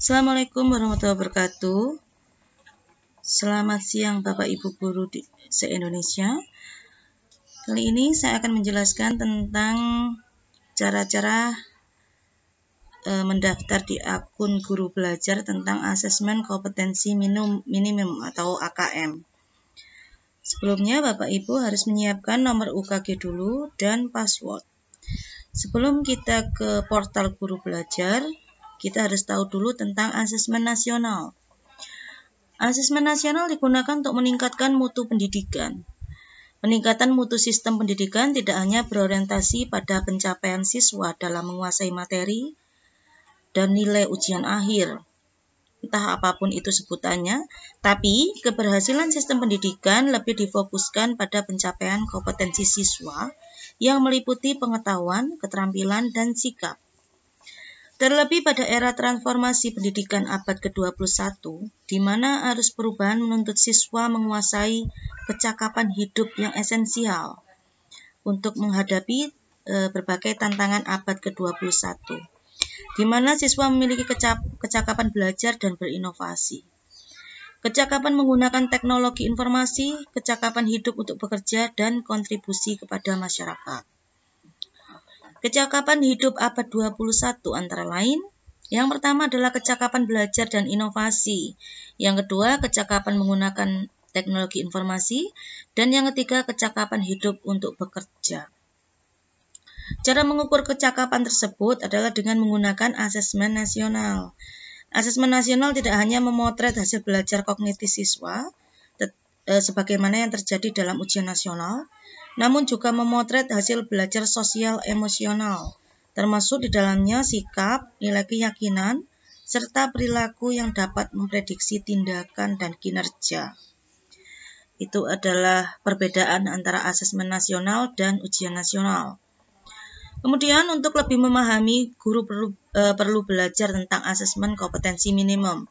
Assalamualaikum warahmatullahi wabarakatuh. Selamat siang Bapak Ibu guru di se-Indonesia. Kali ini saya akan menjelaskan tentang cara-cara e, mendaftar di akun guru belajar tentang asesmen kompetensi minimum, minimum atau AKM. Sebelumnya Bapak Ibu harus menyiapkan nomor UKG dulu dan password. Sebelum kita ke portal guru belajar, kita harus tahu dulu tentang asesmen nasional. Asesmen nasional digunakan untuk meningkatkan mutu pendidikan. Peningkatan mutu sistem pendidikan tidak hanya berorientasi pada pencapaian siswa dalam menguasai materi dan nilai ujian akhir, entah apapun itu sebutannya, tapi keberhasilan sistem pendidikan lebih difokuskan pada pencapaian kompetensi siswa yang meliputi pengetahuan, keterampilan, dan sikap. Terlebih pada era transformasi pendidikan abad ke-21, di mana arus perubahan menuntut siswa menguasai kecakapan hidup yang esensial untuk menghadapi e, berbagai tantangan abad ke-21, di mana siswa memiliki kecap, kecakapan belajar dan berinovasi. Kecakapan menggunakan teknologi informasi, kecakapan hidup untuk bekerja, dan kontribusi kepada masyarakat. Kecakapan hidup abad 21 antara lain yang pertama adalah kecakapan belajar dan inovasi. Yang kedua, kecakapan menggunakan teknologi informasi. Dan yang ketiga, kecakapan hidup untuk bekerja. Cara mengukur kecakapan tersebut adalah dengan menggunakan asesmen nasional. Asesmen nasional tidak hanya memotret hasil belajar kognitif siswa, eh, sebagaimana yang terjadi dalam ujian nasional, namun juga memotret hasil belajar sosial emosional, termasuk di dalamnya sikap, nilai keyakinan, serta perilaku yang dapat memprediksi tindakan dan kinerja. Itu adalah perbedaan antara asesmen nasional dan ujian nasional. Kemudian untuk lebih memahami, guru perlu, e, perlu belajar tentang asesmen kompetensi minimum.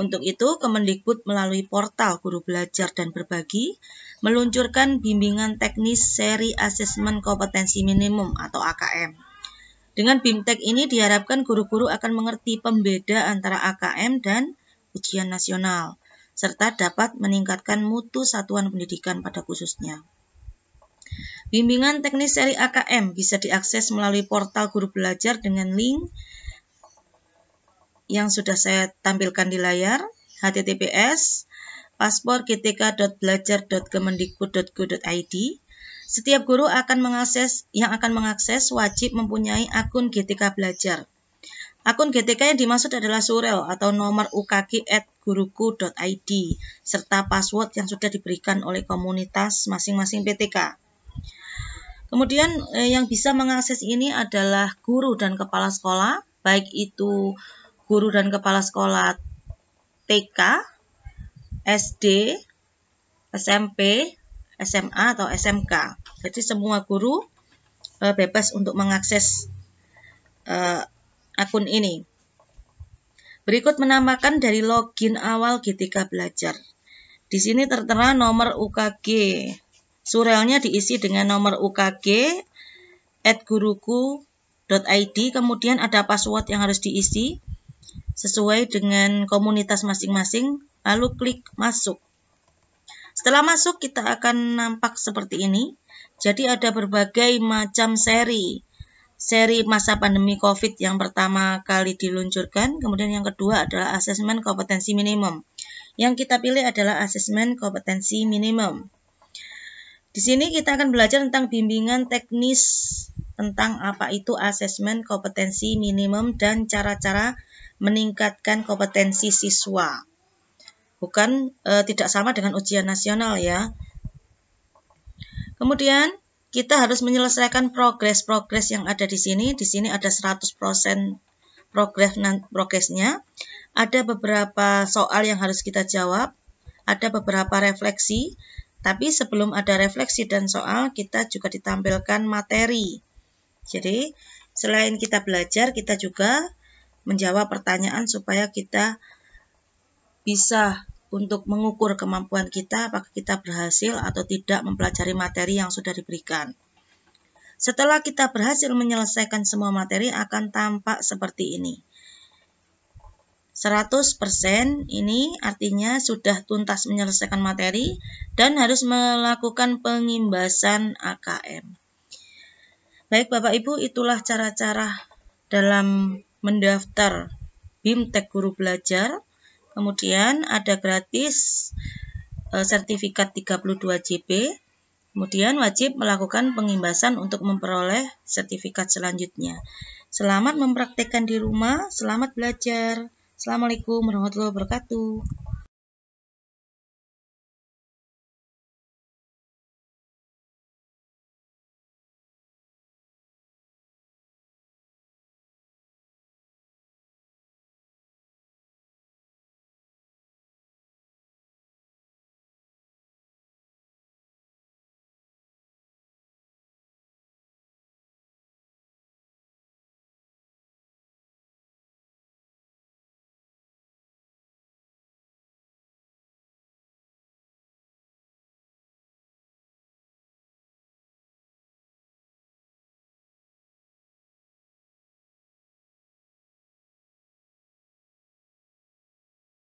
Untuk itu, Kemendikbud melalui portal Guru Belajar dan Berbagi meluncurkan bimbingan teknis seri asesmen kompetensi minimum atau AKM. Dengan BIMTEK ini diharapkan guru-guru akan mengerti pembeda antara AKM dan ujian nasional, serta dapat meningkatkan mutu satuan pendidikan pada khususnya. Bimbingan teknis seri AKM bisa diakses melalui portal guru belajar dengan link yang sudah saya tampilkan di layar https paspor.gtk.belajar.kemendikbud.go.id setiap guru akan mengakses yang akan mengakses wajib mempunyai akun GTK Belajar. Akun GTK yang dimaksud adalah surel atau nomor guruku.id serta password yang sudah diberikan oleh komunitas masing-masing PTK. Kemudian eh, yang bisa mengakses ini adalah guru dan kepala sekolah, baik itu guru dan kepala sekolah TK, SD, SMP, SMA atau SMK. Jadi semua guru eh, bebas untuk mengakses eh, akun ini. Berikut menambahkan dari login awal GTK Belajar. Di sini tertera nomor UKG. Surelnya diisi dengan nomor UKG at guruku.id, kemudian ada password yang harus diisi, sesuai dengan komunitas masing-masing, lalu klik masuk. Setelah masuk, kita akan nampak seperti ini. Jadi ada berbagai macam seri. Seri masa pandemi COVID yang pertama kali diluncurkan, kemudian yang kedua adalah asesmen kompetensi minimum. Yang kita pilih adalah asesmen kompetensi minimum. Di sini kita akan belajar tentang bimbingan teknis tentang apa itu asesmen kompetensi minimum dan cara-cara meningkatkan kompetensi siswa. Bukan e, tidak sama dengan ujian nasional ya. Kemudian kita harus menyelesaikan progres-progres yang ada di sini. Di sini ada 100% progres progresnya. Ada beberapa soal yang harus kita jawab, ada beberapa refleksi. Tapi sebelum ada refleksi dan soal, kita juga ditampilkan materi. Jadi, selain kita belajar, kita juga menjawab pertanyaan supaya kita bisa untuk mengukur kemampuan kita apakah kita berhasil atau tidak mempelajari materi yang sudah diberikan. Setelah kita berhasil menyelesaikan semua materi akan tampak seperti ini. 100% ini artinya sudah tuntas menyelesaikan materi dan harus melakukan pengimbasan AKM. Baik Bapak Ibu, itulah cara-cara dalam mendaftar BIMTEK Guru Belajar. Kemudian ada gratis e, sertifikat 32 JP. Kemudian wajib melakukan pengimbasan untuk memperoleh sertifikat selanjutnya. Selamat mempraktekkan di rumah, selamat belajar. Assalamualaikum warahmatullahi wabarakatuh.